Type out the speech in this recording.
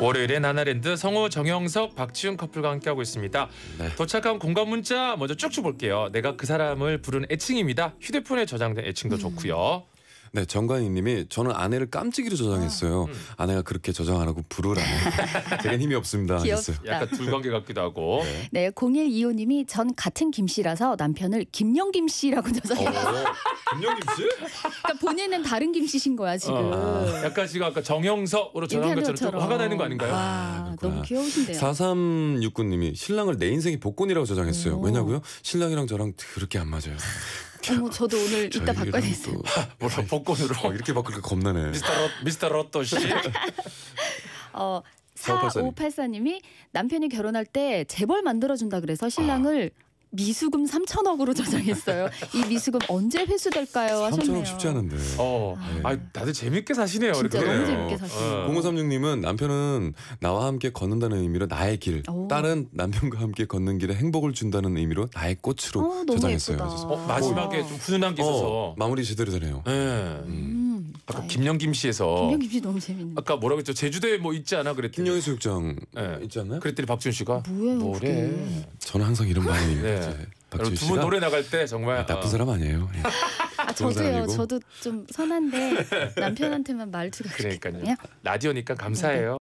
월요일에 나나랜드 성우 정영석 박지훈 커플과 함께하고 있습니다. 네. 도착한 공감 문자 먼저 쭉쭉 볼게요. 내가 그 사람을 부르 애칭입니다. 휴대폰에 저장된 애칭도 음. 좋고요. 네, 정관희님이 저는 아내를 깜찍이로 저장했어요. 음. 아내가 그렇게 저장하고 부르라니 제가 힘이 없습니다. 귀엽어 약간 둘관계 같기도 하고. 네, 네 0125님이 전 같은 김씨라서 남편을 김영김씨라고 저장했어요. 김영 김씨? 그러니까 본인은 다른 김씨신 거야 어. 지금. 어, 약간 지금 아까 정영석으로 전화한 것처럼 좀 화가 나는 거 아닌가요? 와, 아, 아, 너무 귀여우신데요. 4369님이 신랑을 내 인생의 복권이라고 저장했어요. 오. 어. 왜냐고요? 신랑이랑 저랑 그렇게 안 맞아요. 어머, 저도 오늘 이따 바꿔야 겠어요 복권으로 어, 이렇게 바꾸까 겁나네. 미스터 미스터 로또 씨. 어, 4584님이 남편이 결혼할 때 재벌 만들어준다 그래서 신랑을 아. 미수금 3천억으로 저장했어요. 이 미수금 언제 회수될까요? 하셨네요. 3천억 쉽지 않은데. 어, 아, 네. 다들 재밌게 사시네요. 진짜 그러네 너무 재밌게 어. 사시네요. 0536님은 어. 남편은 나와 함께 걷는다는 의미로 나의 길, 오. 딸은 남편과 함께 걷는 길에 행복을 준다는 의미로 나의 꽃으로 어, 저장했어요. 어, 마지막에 좀 훈훈한 게 어, 있어서 어, 마무리 제대로 되네요. 네. 음. 음. 아까 아 김영김 씨에서 김영김 씨 너무 재밌는. 아까 뭐라고 했죠? 제주도에 뭐 있지 않아 그랬더니 김영희 소욕장 예. 있지 않나요? 그랬더니 박준 씨가 뭐래 저는 항상 이런 반응입니다. 네. 이 박지윤 여러 두분 노래 나갈 때 정말 아, 나쁜 어. 사람 아니에요. 네. 아 저도요. 저도 좀 선한데 남편한테만 말투가 그러니까요. 요 라디오니까 감사해요.